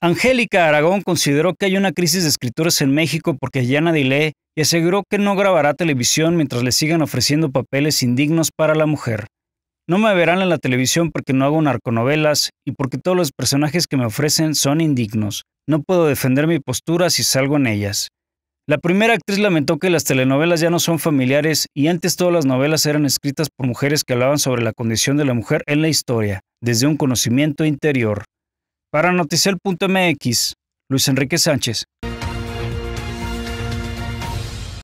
Angélica Aragón consideró que hay una crisis de escritores en México porque ya nadie lee y aseguró que no grabará televisión mientras le sigan ofreciendo papeles indignos para la mujer. No me verán en la televisión porque no hago narconovelas y porque todos los personajes que me ofrecen son indignos. No puedo defender mi postura si salgo en ellas. La primera actriz lamentó que las telenovelas ya no son familiares y antes todas las novelas eran escritas por mujeres que hablaban sobre la condición de la mujer en la historia, desde un conocimiento interior. Para Noticel.mx, Luis Enrique Sánchez.